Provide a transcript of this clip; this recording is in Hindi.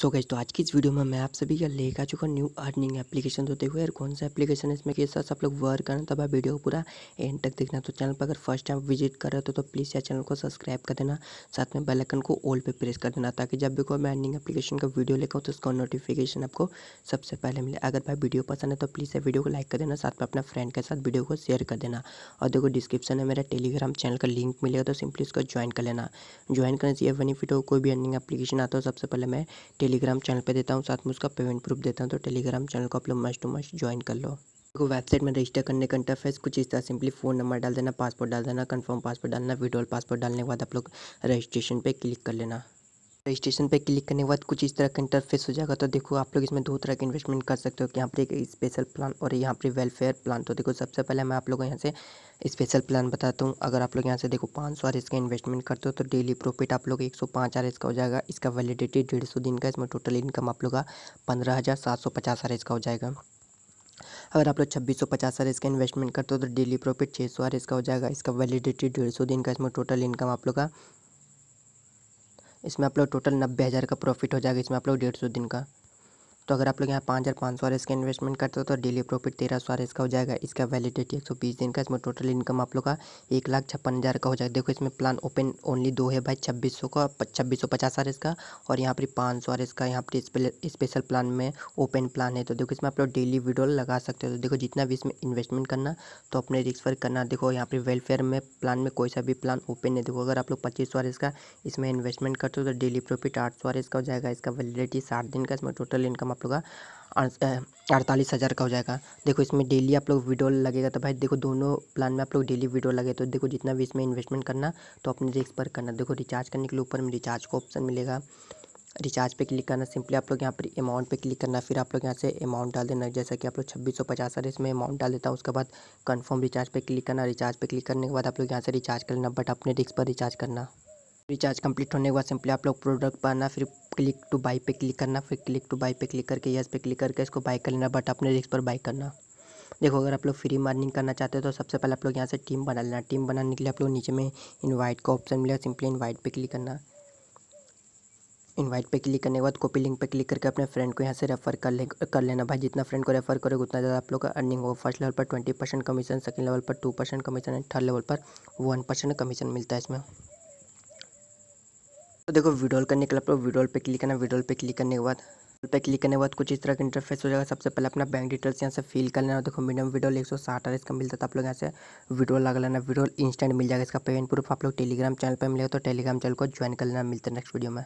सो so गई तो आज की इस वीडियो में मैं आप सभी का लेकर चुका न्यू अर्निंग एप्लीकेशन तो देखो यार कौन सा एप्लीकेशन है इसमें कैसा सब लोग वर्क करना तब आप वीडियो को पूरा एंड तक देखना तो चैनल पर अगर फर्स्ट टाइम विजिट कर रहे हो तो प्लीज़ तो यार चैनल को सब्सक्राइब कर देना साथ में बेलकन को ऑल पर प्रेस कर देना ताकि जब भी कोई मैं अर्निंग एप्लीकेशन का वीडियो लेकर तो उसका नोटिफिकेशन आपको सबसे पहले मिले अगर भाई वीडियो पसंद है तो प्लीज़ यार वीडियो को लाइक कर देना साथ में अपने फ्रेंड के साथ वीडियो को शेयर कर देना और देखो डिस्क्रिप्शन में मेरा टेलीग्राम चैनल का लिंक मिलेगा तो सिंपली उसको ज्वाइन कर लेना ज्वाइन करने से ये बेनिफिट हो कोई भी अर्निंग एप्लीकेशन आता हो सबसे पहले मैं टेलीग्राम चैनल पे देता हूँ साथ में उसका पेमेंट प्रूफ देता हूँ तो टेलीग्राम चैनल को आप लोग मस्ट टू मस्ट ज्वाइन कर लो को वेबसाइट में रजिस्टर करने का इंटरफेस कुछ इस तरह सिंपली फ़ोन नंबर डाल देना पासपोर्ट डाल देना कंफर्म पासपोर्ट डालना विड्रॉल पासपोर्ट डालने के बाद आप लोग रजिस्ट्रेशन पे क्लिक कर लेना रजिस्ट्रेशन तो पे क्लिक करने के बाद कुछ इस तरह का इंटरफेस हो जाएगा तो देखो आप लोग इसमें दो तरह के इन्वेस्टमेंट कर सकते हो कि यहाँ पर एक स्पेशल प्लान और यहाँ पर वेलफेयर प्लान तो देखो सबसे पहले मैं आप लोगों को यहाँ से स्पेशल प्लान बताता हूँ अगर आप लोग यहाँ से देखो पाँच सौ आर इसका इन्वेस्टमेंट करते हो तो डेली प्रॉफिट आप लोग एक सौ पाँच इसका हो जाएगा इसका वैलिडिटी डेढ़ सौ दिन का इसमें टोटल इनकम आप लोग का पंद्रह हज़ार सात सौ पचास इसका हो जाएगा अगर आप लोग छब्बीस सौ पचास आर इसका इन्वेस्टमेंट करते हो तो डेली प्रॉफिट छः सौ आर इसका हो जाएगा इसका वैलिडिटी डेढ़ सौ दिन का इसमें टोटल इनकम आप लोग का इसमें आप लोग टोटल नब्बे हज़ार का प्रॉफिट हो जाएगा इसमें आप लोग डेढ़ सौ दिन का तो अगर आप लोग यहाँ पाँच हज़ार पाँच सौ आर इसका इन्वेस्टमेंट करते हो तो डेली प्रॉफिट तेरह सौ आर इसका हो जाएगा इसका वैलिडिटी एक सौ बीस दिन का इसमें टोटल इनकम आप लोग का एक लाख छप्पन हज़ार का हो जाएगा देखो इसमें प्लान ओपन ओनली दो है भाई छब्बीस सौ का छब्बीस सौ पचास आर इसका और यहाँ पर पाँच सौ आर इसका यहाँ पर स्पेशल प्लान में ओपन प्लान है तो देखो इसमें आप लोग डेली वीडियो लगा सकते हो तो देखो जितना भी इसमें इन्वेस्टमेंट करना तो अपने रिस्क पर करना देखो यहाँ पर वेलफेयर में प्लान में कोई सा भी प्लान ओपन है देखो अगर आप लोग पच्चीस सौ इसका इसमें इन्वेस्टमेंट करते हो तो डेली प्रॉफिट आठ सौ इसका हो जाएगा इसका वैलिडिटी साठ दिन का इसमें टोटल इनकम आप आप लोग का अड़तालीस हज़ार का हो जाएगा देखो इसमें डेली आप लोग वीडियो लगेगा तो भाई देखो दोनों प्लान में आप लोग डेली वीडियो लगे तो देखो जितना भी इसमें इन्वेस्टमेंट करना तो अपने रिस्क पर करना देखो रिचार्ज करने के लिए ऊपर में रिचार्ज का ऑप्शन मिलेगा रिचार्ज पे क्लिक करना सिंपली आप लोग यहाँ पर अमाउंट पे क्लिक करना फिर आप लोग यहाँ से अमाउंट डाल देना जैसा कि आप लोग छब्बीस सौ पचास हजार इसमें अमाउंट डाल देता हूँ उसके बाद कंफर्म रिचार्ज पे क्लिक करना रिचार्ज पे क्लिक करने के बाद आप लोग यहाँ से रिचार्ज कर लेना बट अपने रिस्क पर रिचार्ज करना रिचार्ज कंप्लीट होने के बाद सिंपली आप लोग प्रोडक्ट पर आना फिर क्लिक टू बाई पे क्लिक करना फिर क्लिक टू बाई पे क्लिक करके यस पे क्लिक करके इसको बाई कर लेना बट अपने रिस्क पर बाई करना देखो अगर आप लोग फ्री मार्निंग करना चाहते हो तो सबसे पहले आप लोग यहाँ से टीम बना लेना टीम बनाने के लिए आप लोग नीचे में इन्वाइट का ऑप्शन मिलेगा सिंपली इन्वाइट पे क्लिक करना इनवाइट पे क्लिक करने के बाद कॉपी लिंक पे क्लिक करके अपने फ्रेंड को यहाँ से रेफर कर ले कर लेना भाई जितना फ्रेंड को रेफर करोगे उतना ज़्यादा आप लोग का अर्निंग होगा फर्स्ट लेवल पर twenty percent commission second level पर two percent commission and third level पर वन परसेंट कमीशन मिलता है इसमें तो देखो विड्रॉल करने के लिए आप लोग पे क्लिक करना विड्रॉल पे क्लिक करने के बाद पे क्लिक करने के बाद कुछ इस तरह का इंटरफेस हो जाएगा सबसे पहले अपना बैंक डिटेल्स यहाँ से फिल कर लेना देखो मिनिमम वीडियो एक सौ साठ आर इसका मिलता था आप लोग यहाँ से वीडियो लगा लेना वीडियो इंस्टेंट मिल जाएगा इसका पेमेंट प्रूफ आप लोग टेलीग्राम चैनल पर मिलेगा तो टेलीग्राम चैनल को ज्वाइन कर लेना मिलता है नेक्स्ट वीडियो में